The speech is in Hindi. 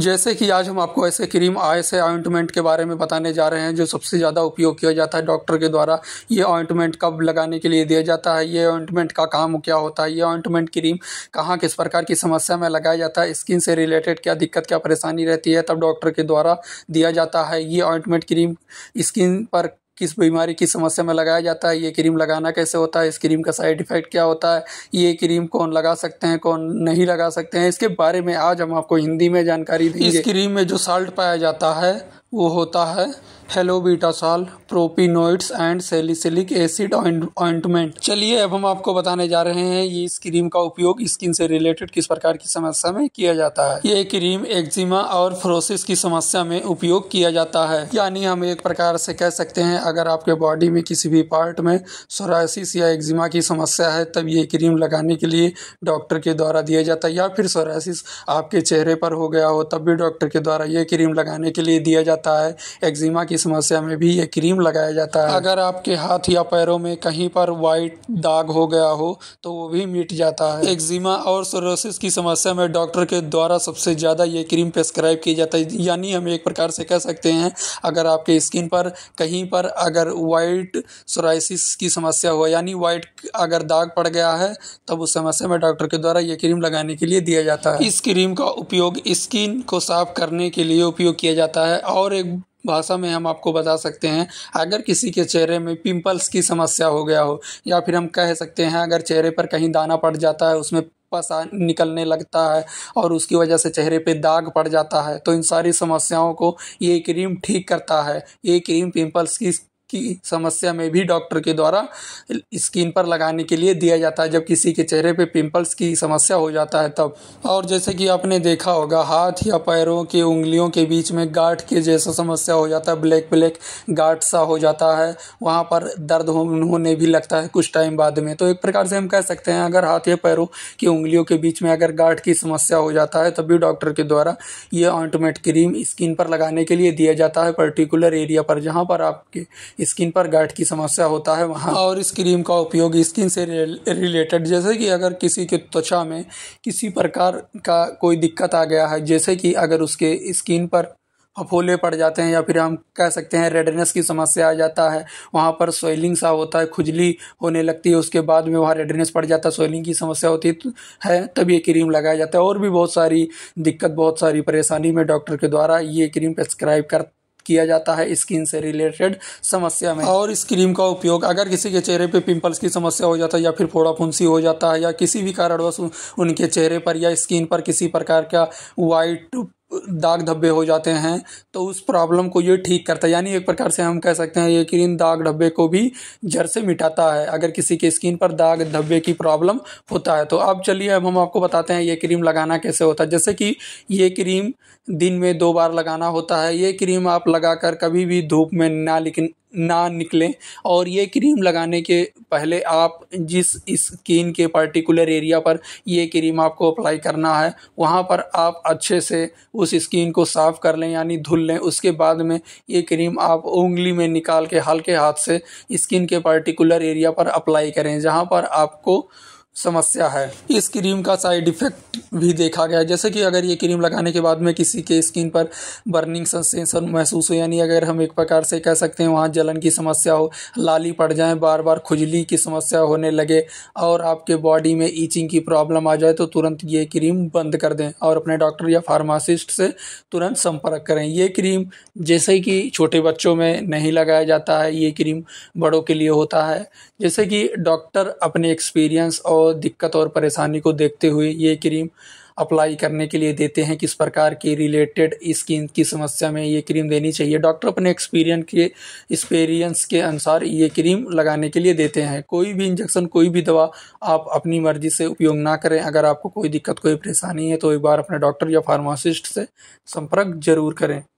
जैसे कि आज हम आपको ऐसे क्रीम आय से ऑइंटमेंट के बारे में बताने जा रहे हैं जो सबसे ज़्यादा उपयोग किया जाता है डॉक्टर के द्वारा ये ऑइंटमेंट कब लगाने के लिए दिया जाता है ये ऑइंटमेंट का काम क्या होता है ये ऑइंटमेंट क्रीम कहाँ किस प्रकार की समस्या में लगाया जाता है स्किन से रिलेटेड क्या दिक्कत क्या परेशानी रहती है तब डॉक्टर के द्वारा दिया जाता है ये ऑइंटमेंट क्रीम स्किन पर किस बीमारी की समस्या में लगाया जाता है ये क्रीम लगाना कैसे होता है इस क्रीम का साइड इफ़ेक्ट क्या होता है ये क्रीम कौन लगा सकते हैं कौन नहीं लगा सकते हैं इसके बारे में आज हम आपको हिंदी में जानकारी देंगे इस क्रीम में जो साल्ट पाया जाता है वो होता है hello betasol propinoids and salicylic acid ointment चलिए अब हम आपको बताने जा रहे हैं ये इस क्रीम का उपयोग स्किन से रिलेटेड किस प्रकार की समस्या में किया जाता है ये क्रीम एक्जिमा और फ्रोसिस की समस्या में उपयोग किया जाता है यानी हम एक प्रकार से कह सकते हैं अगर आपके बॉडी में किसी भी पार्ट में सोरासिस या एक्जिमा की समस्या है तब ये क्रीम लगाने के लिए डॉक्टर के द्वारा दिया जाता है या फिर सोरासिस आपके चेहरे पर हो गया हो तब भी डॉक्टर के द्वारा ये क्रीम लगाने के लिए दिया जाता है एक्जिमा की समस्या में भी ये क्रीम लगाया जाता है अगर आपके हाथ या पैरों में कहीं पर वाइट दाग हो गया हो तो वो भी मिट जाता है एक्जिमा और सोरोसिस की समस्या में डॉक्टर के द्वारा सबसे ज़्यादा ये क्रीम प्रेस्क्राइब की जाता है यानी हम एक प्रकार से कह सकते हैं अगर आपके स्किन पर कहीं पर अगर वाइट सोराइसिस की समस्या हो यानी वाइट अगर दाग पड़ गया है तब उस समस्या में डॉक्टर के द्वारा ये क्रीम लगाने के लिए दिया जाता है इस क्रीम का उपयोग स्किन को साफ करने के लिए उपयोग किया जाता है और एक भाषा में हम आपको बता सकते हैं अगर किसी के चेहरे में पिंपल्स की समस्या हो गया हो या फिर हम कह सकते हैं अगर चेहरे पर कहीं दाना पड़ जाता है उसमें पसा निकलने लगता है और उसकी वजह से चेहरे पे दाग पड़ जाता है तो इन सारी समस्याओं को ये क्रीम ठीक करता है ये क्रीम पिंपल्स की की समस्या में भी डॉक्टर के द्वारा स्किन पर लगाने के लिए दिया जाता है जब किसी के चेहरे पे पिंपल्स की समस्या हो जाता है तब और जैसे कि आपने देखा होगा हाथ या पैरों की उंगलियों के बीच में गाठ के जैसा समस्या हो जाता है ब्लैक ब्लैक गाठ सा हो जाता है वहाँ पर दर्द होने भी लगता है कुछ टाइम बाद में तो एक प्रकार से हम कह सकते हैं अगर हाथ या पैरों की उंगलियों के बीच में अगर गाठ की समस्या हो जाता है तब भी डॉक्टर के द्वारा ये ऑइंटमेंट क्रीम स्किन पर लगाने के लिए दिया जाता है पर्टिकुलर एरिया पर जहाँ पर आपके स्किन पर गाठ की समस्या होता है वहाँ और इस क्रीम का उपयोग स्किन से रिलेटेड जैसे कि अगर किसी के त्वचा में किसी प्रकार का कोई दिक्कत आ गया है जैसे कि अगर उसके स्किन पर फफोले पड़ जाते हैं या फिर हम कह सकते हैं रेडनेस की समस्या आ जाता है वहाँ पर स्वेलिंग सा होता है खुजली होने लगती है उसके बाद में वहाँ रेडनेस पड़ जाता है स्वेलिंग की समस्या होती है तब तो ये क्रीम लगाया जाता है और भी बहुत सारी दिक्कत बहुत सारी परेशानी में डॉक्टर के द्वारा ये क्रीम प्रेस्क्राइब कर किया जाता है स्किन से रिलेटेड समस्या में और इस क्रीम का उपयोग अगर किसी के चेहरे पे पिंपल्स की समस्या हो जाता है या फिर फोड़ा फुंसी हो जाता है या किसी भी कारणवश उनके चेहरे पर या स्किन पर किसी प्रकार का वाइट दाग धब्बे हो जाते हैं तो उस प्रॉब्लम को ये ठीक करता है यानी एक प्रकार से हम कह सकते हैं ये क्रीम दाग धब्बे को भी जड़ से मिटाता है अगर किसी के स्किन पर दाग धब्बे की प्रॉब्लम होता है तो अब चलिए अब हम आपको बताते हैं ये क्रीम लगाना कैसे होता है जैसे कि ये क्रीम दिन में दो बार लगाना होता है ये क्रीम आप लगा कर कभी भी धूप में ना लेकिन ना निकलें और ये क्रीम लगाने के पहले आप जिस स्किन के पर्टिकुलर एरिया पर ये क्रीम आपको अप्लाई करना है वहाँ पर आप अच्छे से उस स्किन को साफ़ कर लें यानी धुल लें उसके बाद में ये क्रीम आप उंगली में निकाल के हल्के हाथ से स्किन के पर्टिकुलर एरिया पर अप्लाई करें जहाँ पर आपको समस्या है इस क्रीम का साइड इफेक्ट भी देखा गया जैसे कि अगर ये क्रीम लगाने के बाद में किसी के स्किन पर बर्निंग सेंसेशन महसूस हो यानी अगर हम एक प्रकार से कह सकते हैं वहाँ जलन की समस्या हो लाली पड़ जाए बार बार खुजली की समस्या होने लगे और आपके बॉडी में ईचिंग की प्रॉब्लम आ जाए तो तुरंत ये क्रीम बंद कर दें और अपने डॉक्टर या फार्मासिस्ट से तुरंत संपर्क करें ये क्रीम जैसे कि छोटे बच्चों में नहीं लगाया जाता है ये क्रीम बड़ों के लिए होता है जैसे कि डॉक्टर अपने एक्सपीरियंस और और दिक्कत और परेशानी को देखते हुए ये क्रीम अप्लाई करने के लिए देते हैं किस प्रकार की रिलेटेड स्किन की समस्या में ये क्रीम देनी चाहिए डॉक्टर अपने एक्सपीरियंस के एक्सपीरियंस के अनुसार ये क्रीम लगाने के लिए देते हैं कोई भी इंजेक्शन कोई भी दवा आप अपनी मर्जी से उपयोग ना करें अगर आपको कोई दिक्कत कोई परेशानी है तो एक बार अपने डॉक्टर या फार्मासिस्ट से संपर्क जरूर करें